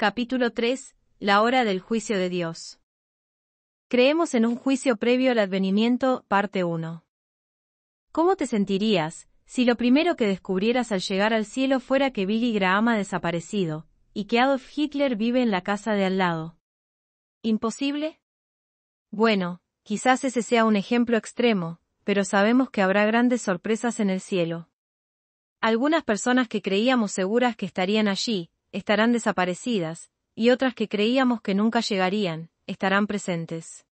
Capítulo 3. La hora del juicio de Dios. Creemos en un juicio previo al advenimiento, parte 1. ¿Cómo te sentirías si lo primero que descubrieras al llegar al cielo fuera que Billy Graham ha desaparecido y que Adolf Hitler vive en la casa de al lado? ¿Imposible? Bueno, quizás ese sea un ejemplo extremo, pero sabemos que habrá grandes sorpresas en el cielo. Algunas personas que creíamos seguras que estarían allí, estarán desaparecidas, y otras que creíamos que nunca llegarían, estarán presentes.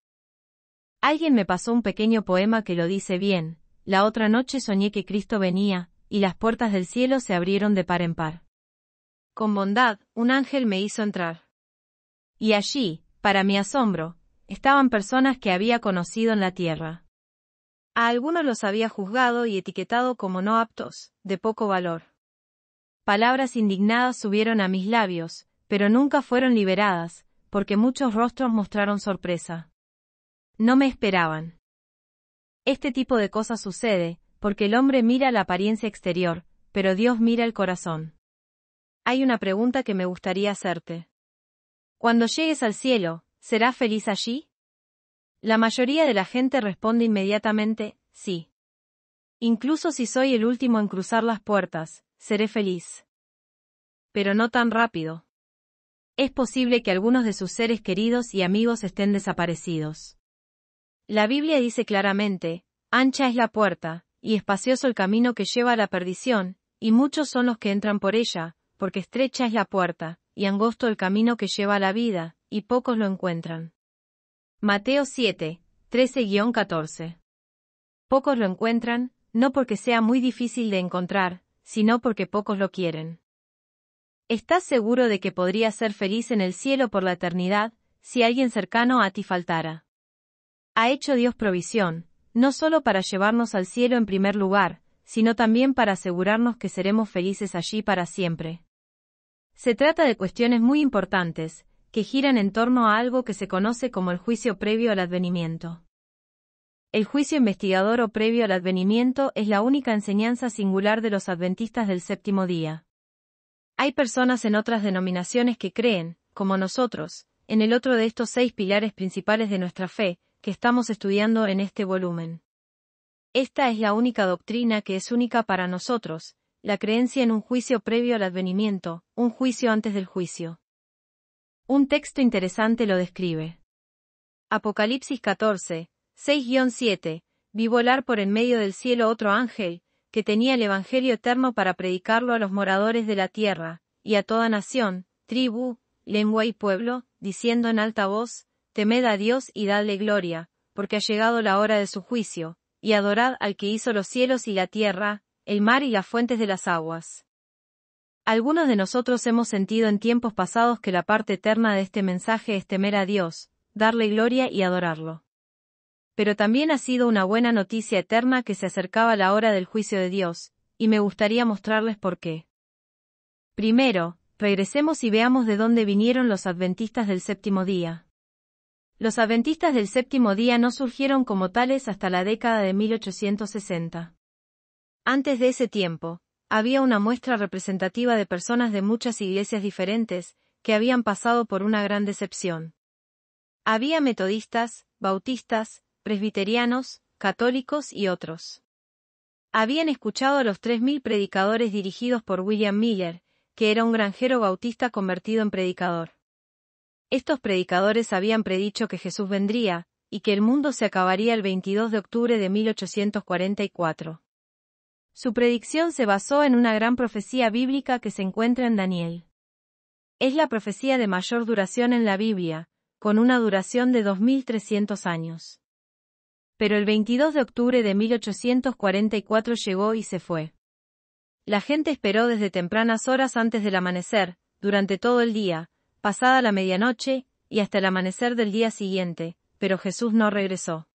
Alguien me pasó un pequeño poema que lo dice bien, la otra noche soñé que Cristo venía, y las puertas del cielo se abrieron de par en par. Con bondad, un ángel me hizo entrar. Y allí, para mi asombro, estaban personas que había conocido en la tierra. A algunos los había juzgado y etiquetado como no aptos, de poco valor. Palabras indignadas subieron a mis labios, pero nunca fueron liberadas, porque muchos rostros mostraron sorpresa. No me esperaban. Este tipo de cosas sucede, porque el hombre mira la apariencia exterior, pero Dios mira el corazón. Hay una pregunta que me gustaría hacerte. Cuando llegues al cielo, ¿serás feliz allí? La mayoría de la gente responde inmediatamente, sí. Incluso si soy el último en cruzar las puertas, Seré feliz. Pero no tan rápido. Es posible que algunos de sus seres queridos y amigos estén desaparecidos. La Biblia dice claramente, ancha es la puerta, y espacioso el camino que lleva a la perdición, y muchos son los que entran por ella, porque estrecha es la puerta, y angosto el camino que lleva a la vida, y pocos lo encuentran. Mateo 7, 13-14. Pocos lo encuentran, no porque sea muy difícil de encontrar, sino porque pocos lo quieren. Estás seguro de que podrías ser feliz en el cielo por la eternidad, si alguien cercano a ti faltara. Ha hecho Dios provisión, no solo para llevarnos al cielo en primer lugar, sino también para asegurarnos que seremos felices allí para siempre. Se trata de cuestiones muy importantes, que giran en torno a algo que se conoce como el juicio previo al advenimiento. El juicio investigador o previo al advenimiento es la única enseñanza singular de los adventistas del séptimo día. Hay personas en otras denominaciones que creen, como nosotros, en el otro de estos seis pilares principales de nuestra fe, que estamos estudiando en este volumen. Esta es la única doctrina que es única para nosotros, la creencia en un juicio previo al advenimiento, un juicio antes del juicio. Un texto interesante lo describe. Apocalipsis 14, 6-7. Vi volar por en medio del cielo otro ángel, que tenía el Evangelio eterno para predicarlo a los moradores de la tierra, y a toda nación, tribu, lengua y pueblo, diciendo en alta voz, Temed a Dios y dadle gloria, porque ha llegado la hora de su juicio, y adorad al que hizo los cielos y la tierra, el mar y las fuentes de las aguas. Algunos de nosotros hemos sentido en tiempos pasados que la parte eterna de este mensaje es temer a Dios, darle gloria y adorarlo pero también ha sido una buena noticia eterna que se acercaba la hora del juicio de Dios, y me gustaría mostrarles por qué. Primero, regresemos y veamos de dónde vinieron los adventistas del séptimo día. Los adventistas del séptimo día no surgieron como tales hasta la década de 1860. Antes de ese tiempo, había una muestra representativa de personas de muchas iglesias diferentes, que habían pasado por una gran decepción. Había metodistas, bautistas, presbiterianos, católicos y otros. Habían escuchado a los 3.000 predicadores dirigidos por William Miller, que era un granjero bautista convertido en predicador. Estos predicadores habían predicho que Jesús vendría, y que el mundo se acabaría el 22 de octubre de 1844. Su predicción se basó en una gran profecía bíblica que se encuentra en Daniel. Es la profecía de mayor duración en la Biblia, con una duración de 2.300 años. Pero el 22 de octubre de 1844 llegó y se fue. La gente esperó desde tempranas horas antes del amanecer, durante todo el día, pasada la medianoche, y hasta el amanecer del día siguiente, pero Jesús no regresó.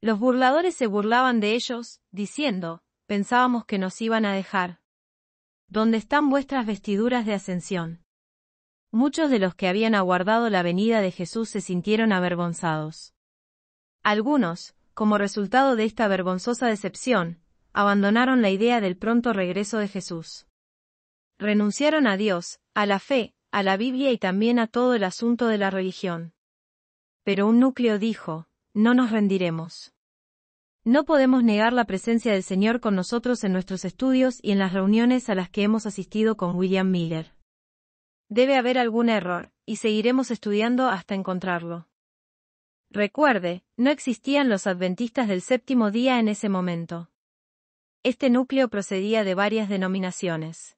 Los burladores se burlaban de ellos, diciendo, pensábamos que nos iban a dejar. ¿Dónde están vuestras vestiduras de ascensión? Muchos de los que habían aguardado la venida de Jesús se sintieron avergonzados. Algunos, como resultado de esta vergonzosa decepción, abandonaron la idea del pronto regreso de Jesús. Renunciaron a Dios, a la fe, a la Biblia y también a todo el asunto de la religión. Pero un núcleo dijo, no nos rendiremos. No podemos negar la presencia del Señor con nosotros en nuestros estudios y en las reuniones a las que hemos asistido con William Miller. Debe haber algún error, y seguiremos estudiando hasta encontrarlo. Recuerde, no existían los adventistas del séptimo día en ese momento. Este núcleo procedía de varias denominaciones.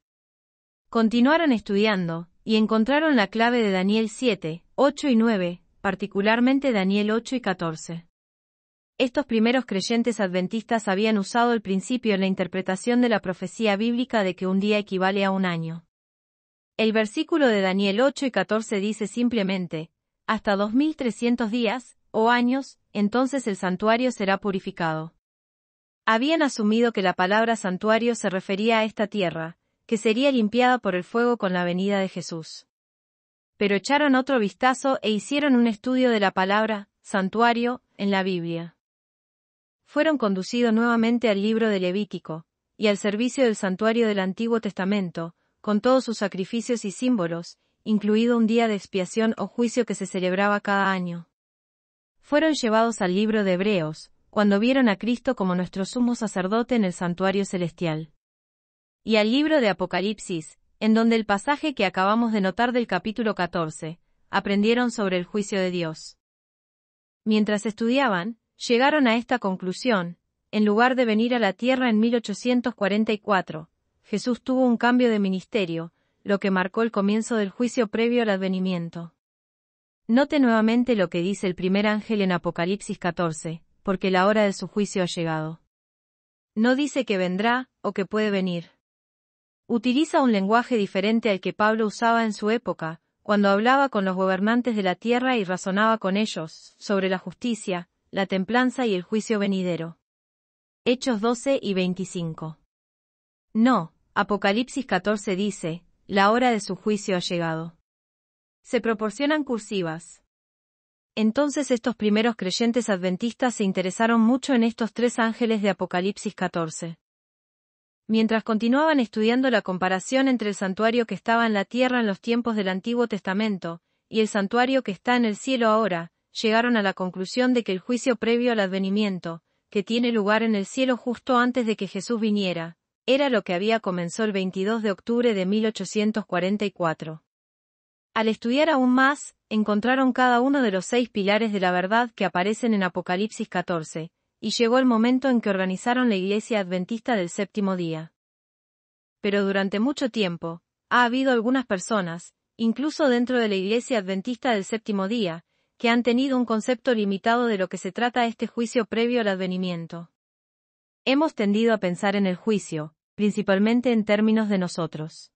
Continuaron estudiando, y encontraron la clave de Daniel 7, 8 y 9, particularmente Daniel 8 y 14. Estos primeros creyentes adventistas habían usado el principio en la interpretación de la profecía bíblica de que un día equivale a un año. El versículo de Daniel 8 y 14 dice simplemente, hasta 2300 días, o años, entonces el santuario será purificado. Habían asumido que la palabra santuario se refería a esta tierra, que sería limpiada por el fuego con la venida de Jesús. Pero echaron otro vistazo e hicieron un estudio de la palabra santuario en la Biblia. Fueron conducidos nuevamente al libro de Levítico, y al servicio del santuario del Antiguo Testamento, con todos sus sacrificios y símbolos, incluido un día de expiación o juicio que se celebraba cada año fueron llevados al libro de Hebreos, cuando vieron a Cristo como nuestro sumo sacerdote en el santuario celestial. Y al libro de Apocalipsis, en donde el pasaje que acabamos de notar del capítulo 14, aprendieron sobre el juicio de Dios. Mientras estudiaban, llegaron a esta conclusión, en lugar de venir a la tierra en 1844, Jesús tuvo un cambio de ministerio, lo que marcó el comienzo del juicio previo al advenimiento. Note nuevamente lo que dice el primer ángel en Apocalipsis 14, porque la hora de su juicio ha llegado. No dice que vendrá, o que puede venir. Utiliza un lenguaje diferente al que Pablo usaba en su época, cuando hablaba con los gobernantes de la tierra y razonaba con ellos, sobre la justicia, la templanza y el juicio venidero. Hechos 12 y 25. No, Apocalipsis 14 dice, la hora de su juicio ha llegado. Se proporcionan cursivas. Entonces estos primeros creyentes adventistas se interesaron mucho en estos tres ángeles de Apocalipsis 14. Mientras continuaban estudiando la comparación entre el santuario que estaba en la tierra en los tiempos del Antiguo Testamento, y el santuario que está en el cielo ahora, llegaron a la conclusión de que el juicio previo al advenimiento, que tiene lugar en el cielo justo antes de que Jesús viniera, era lo que había comenzó el 22 de octubre de 1844. Al estudiar aún más, encontraron cada uno de los seis pilares de la verdad que aparecen en Apocalipsis 14, y llegó el momento en que organizaron la Iglesia Adventista del séptimo día. Pero durante mucho tiempo, ha habido algunas personas, incluso dentro de la Iglesia Adventista del séptimo día, que han tenido un concepto limitado de lo que se trata este juicio previo al advenimiento. Hemos tendido a pensar en el juicio, principalmente en términos de nosotros.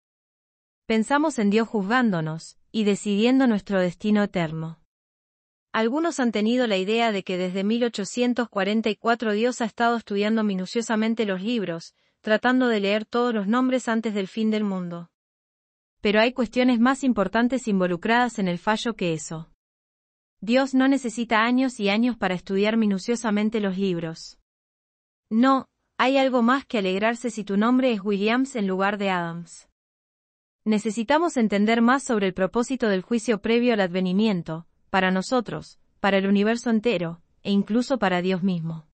Pensamos en Dios juzgándonos, y decidiendo nuestro destino eterno. Algunos han tenido la idea de que desde 1844 Dios ha estado estudiando minuciosamente los libros, tratando de leer todos los nombres antes del fin del mundo. Pero hay cuestiones más importantes involucradas en el fallo que eso. Dios no necesita años y años para estudiar minuciosamente los libros. No, hay algo más que alegrarse si tu nombre es Williams en lugar de Adams necesitamos entender más sobre el propósito del juicio previo al advenimiento, para nosotros, para el universo entero, e incluso para Dios mismo.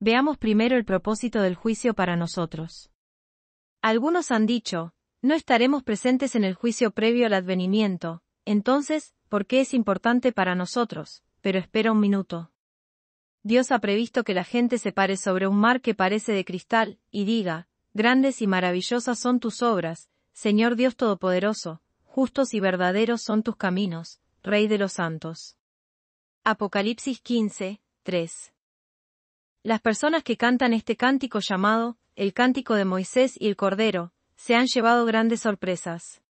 Veamos primero el propósito del juicio para nosotros. Algunos han dicho, no estaremos presentes en el juicio previo al advenimiento, entonces, ¿por qué es importante para nosotros? Pero espera un minuto. Dios ha previsto que la gente se pare sobre un mar que parece de cristal, y diga, grandes y maravillosas son tus obras, Señor Dios Todopoderoso, justos y verdaderos son tus caminos, Rey de los santos. Apocalipsis 15, 3. Las personas que cantan este cántico llamado, el cántico de Moisés y el Cordero, se han llevado grandes sorpresas.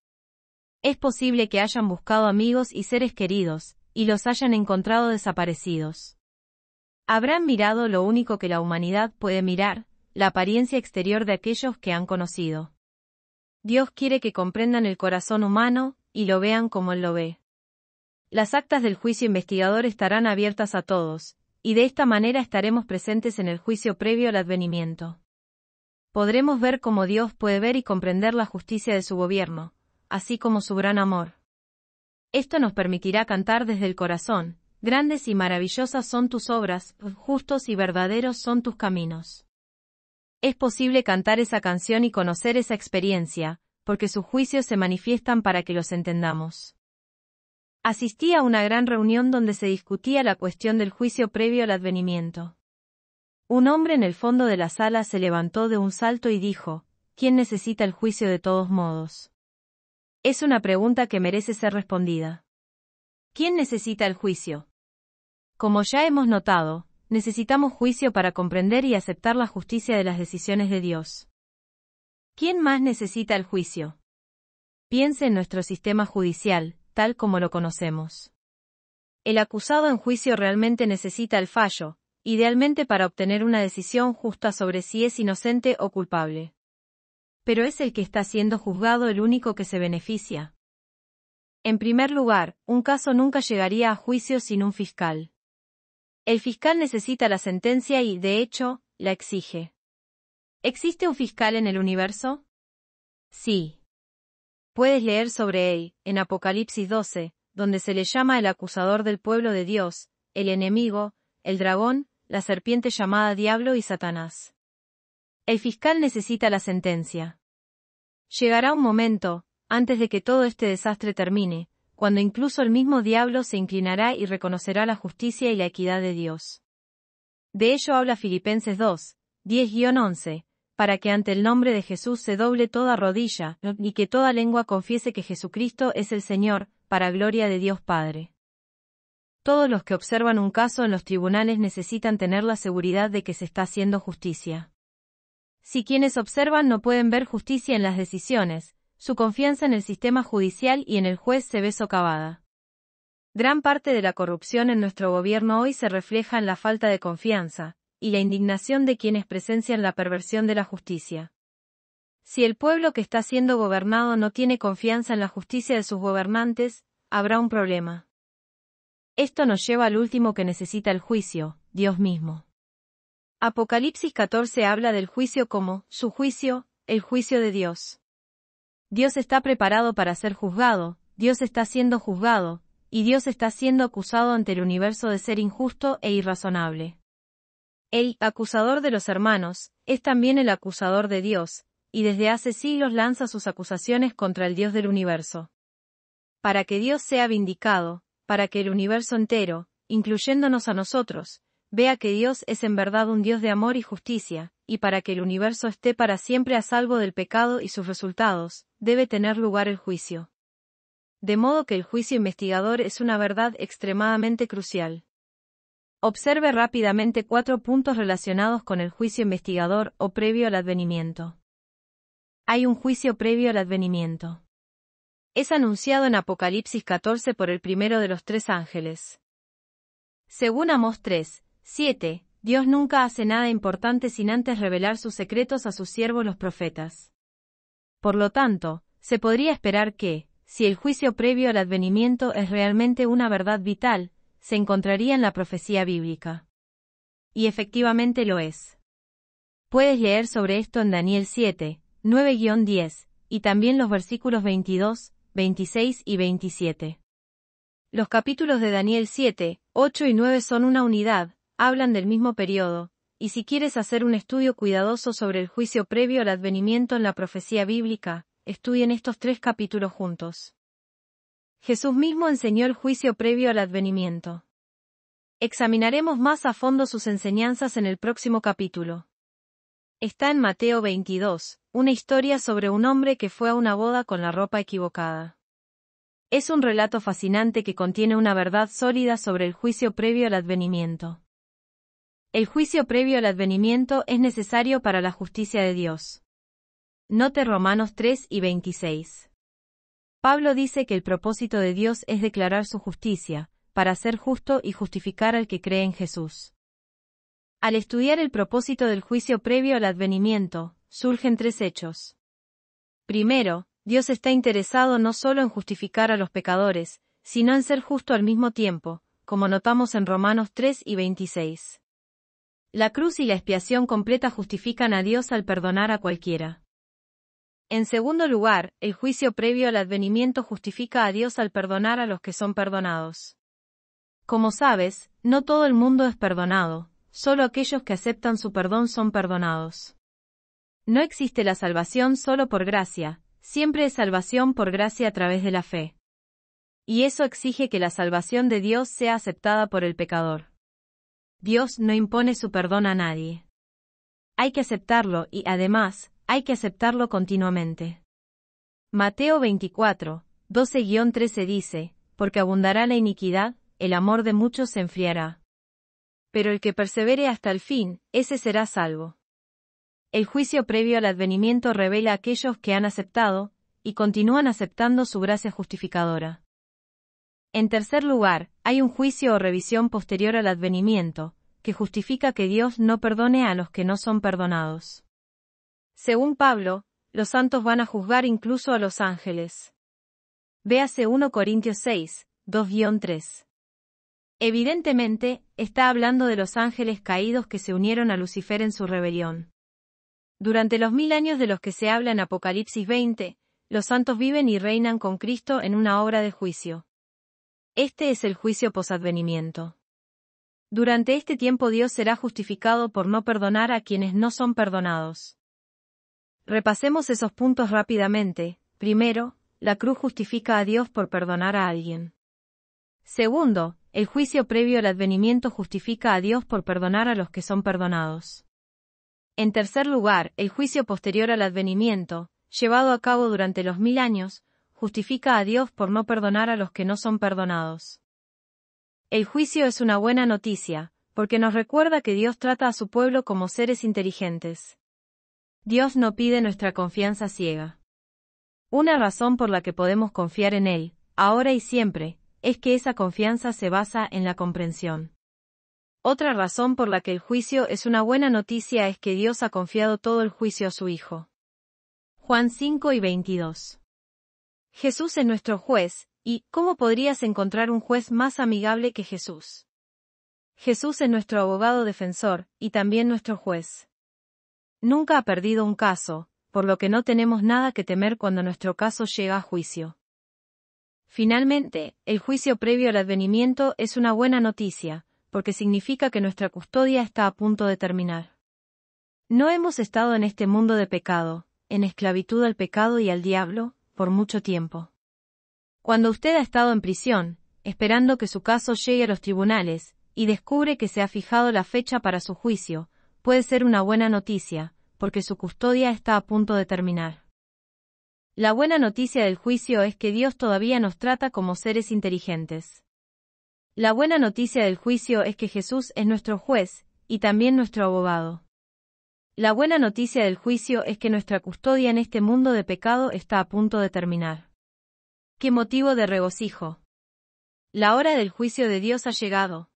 Es posible que hayan buscado amigos y seres queridos, y los hayan encontrado desaparecidos. Habrán mirado lo único que la humanidad puede mirar, la apariencia exterior de aquellos que han conocido. Dios quiere que comprendan el corazón humano, y lo vean como Él lo ve. Las actas del juicio investigador estarán abiertas a todos, y de esta manera estaremos presentes en el juicio previo al advenimiento. Podremos ver cómo Dios puede ver y comprender la justicia de su gobierno, así como su gran amor. Esto nos permitirá cantar desde el corazón, grandes y maravillosas son tus obras, justos y verdaderos son tus caminos. Es posible cantar esa canción y conocer esa experiencia, porque sus juicios se manifiestan para que los entendamos. Asistí a una gran reunión donde se discutía la cuestión del juicio previo al advenimiento. Un hombre en el fondo de la sala se levantó de un salto y dijo, ¿quién necesita el juicio de todos modos? Es una pregunta que merece ser respondida. ¿Quién necesita el juicio? Como ya hemos notado, necesitamos juicio para comprender y aceptar la justicia de las decisiones de Dios. ¿Quién más necesita el juicio? Piense en nuestro sistema judicial, tal como lo conocemos. El acusado en juicio realmente necesita el fallo, idealmente para obtener una decisión justa sobre si es inocente o culpable. Pero es el que está siendo juzgado el único que se beneficia. En primer lugar, un caso nunca llegaría a juicio sin un fiscal. El fiscal necesita la sentencia y, de hecho, la exige. ¿Existe un fiscal en el universo? Sí. Puedes leer sobre él en Apocalipsis 12, donde se le llama el acusador del pueblo de Dios, el enemigo, el dragón, la serpiente llamada diablo y Satanás. El fiscal necesita la sentencia. Llegará un momento, antes de que todo este desastre termine, cuando incluso el mismo diablo se inclinará y reconocerá la justicia y la equidad de Dios. De ello habla Filipenses 2, 10-11, para que ante el nombre de Jesús se doble toda rodilla, y que toda lengua confiese que Jesucristo es el Señor, para gloria de Dios Padre. Todos los que observan un caso en los tribunales necesitan tener la seguridad de que se está haciendo justicia. Si quienes observan no pueden ver justicia en las decisiones, su confianza en el sistema judicial y en el juez se ve socavada. Gran parte de la corrupción en nuestro gobierno hoy se refleja en la falta de confianza, y la indignación de quienes presencian la perversión de la justicia. Si el pueblo que está siendo gobernado no tiene confianza en la justicia de sus gobernantes, habrá un problema. Esto nos lleva al último que necesita el juicio, Dios mismo. Apocalipsis 14 habla del juicio como, su juicio, el juicio de Dios. Dios está preparado para ser juzgado, Dios está siendo juzgado, y Dios está siendo acusado ante el universo de ser injusto e irrazonable. El acusador de los hermanos es también el acusador de Dios, y desde hace siglos lanza sus acusaciones contra el Dios del universo. Para que Dios sea vindicado, para que el universo entero, incluyéndonos a nosotros, vea que Dios es en verdad un Dios de amor y justicia, y para que el universo esté para siempre a salvo del pecado y sus resultados, debe tener lugar el juicio. De modo que el juicio investigador es una verdad extremadamente crucial. Observe rápidamente cuatro puntos relacionados con el juicio investigador o previo al advenimiento. Hay un juicio previo al advenimiento. Es anunciado en Apocalipsis 14 por el primero de los tres ángeles. Según Amos 3, 7, Dios nunca hace nada importante sin antes revelar sus secretos a sus siervos los profetas. Por lo tanto, se podría esperar que, si el juicio previo al advenimiento es realmente una verdad vital, se encontraría en la profecía bíblica. Y efectivamente lo es. Puedes leer sobre esto en Daniel 7, 9-10, y también los versículos 22, 26 y 27. Los capítulos de Daniel 7, 8 y 9 son una unidad, hablan del mismo periodo, y si quieres hacer un estudio cuidadoso sobre el juicio previo al advenimiento en la profecía bíblica, estudien estos tres capítulos juntos. Jesús mismo enseñó el juicio previo al advenimiento. Examinaremos más a fondo sus enseñanzas en el próximo capítulo. Está en Mateo 22, una historia sobre un hombre que fue a una boda con la ropa equivocada. Es un relato fascinante que contiene una verdad sólida sobre el juicio previo al advenimiento. El juicio previo al advenimiento es necesario para la justicia de Dios. Note Romanos 3 y 26. Pablo dice que el propósito de Dios es declarar su justicia, para ser justo y justificar al que cree en Jesús. Al estudiar el propósito del juicio previo al advenimiento, surgen tres hechos. Primero, Dios está interesado no solo en justificar a los pecadores, sino en ser justo al mismo tiempo, como notamos en Romanos 3 y 26. La cruz y la expiación completa justifican a Dios al perdonar a cualquiera. En segundo lugar, el juicio previo al advenimiento justifica a Dios al perdonar a los que son perdonados. Como sabes, no todo el mundo es perdonado, solo aquellos que aceptan su perdón son perdonados. No existe la salvación solo por gracia, siempre es salvación por gracia a través de la fe. Y eso exige que la salvación de Dios sea aceptada por el pecador. Dios no impone su perdón a nadie. Hay que aceptarlo y además, hay que aceptarlo continuamente. Mateo 24, 12-13 dice, porque abundará la iniquidad, el amor de muchos se enfriará. Pero el que persevere hasta el fin, ese será salvo. El juicio previo al advenimiento revela a aquellos que han aceptado, y continúan aceptando su gracia justificadora. En tercer lugar, hay un juicio o revisión posterior al advenimiento, que justifica que Dios no perdone a los que no son perdonados. Según Pablo, los santos van a juzgar incluso a los ángeles. Véase 1 Corintios 6, 2-3. Evidentemente, está hablando de los ángeles caídos que se unieron a Lucifer en su rebelión. Durante los mil años de los que se habla en Apocalipsis 20, los santos viven y reinan con Cristo en una obra de juicio. Este es el juicio posadvenimiento. Durante este tiempo Dios será justificado por no perdonar a quienes no son perdonados. Repasemos esos puntos rápidamente. Primero, la cruz justifica a Dios por perdonar a alguien. Segundo, el juicio previo al advenimiento justifica a Dios por perdonar a los que son perdonados. En tercer lugar, el juicio posterior al advenimiento, llevado a cabo durante los mil años, justifica a Dios por no perdonar a los que no son perdonados. El juicio es una buena noticia, porque nos recuerda que Dios trata a su pueblo como seres inteligentes. Dios no pide nuestra confianza ciega. Una razón por la que podemos confiar en Él, ahora y siempre, es que esa confianza se basa en la comprensión. Otra razón por la que el juicio es una buena noticia es que Dios ha confiado todo el juicio a su Hijo. Juan 5 y 22. Jesús es nuestro juez, y ¿cómo podrías encontrar un juez más amigable que Jesús? Jesús es nuestro abogado defensor, y también nuestro juez. Nunca ha perdido un caso, por lo que no tenemos nada que temer cuando nuestro caso llega a juicio. Finalmente, el juicio previo al advenimiento es una buena noticia, porque significa que nuestra custodia está a punto de terminar. No hemos estado en este mundo de pecado, en esclavitud al pecado y al diablo, por mucho tiempo. Cuando usted ha estado en prisión, esperando que su caso llegue a los tribunales, y descubre que se ha fijado la fecha para su juicio, puede ser una buena noticia, porque su custodia está a punto de terminar. La buena noticia del juicio es que Dios todavía nos trata como seres inteligentes. La buena noticia del juicio es que Jesús es nuestro juez, y también nuestro abogado. La buena noticia del juicio es que nuestra custodia en este mundo de pecado está a punto de terminar. ¡Qué motivo de regocijo! La hora del juicio de Dios ha llegado.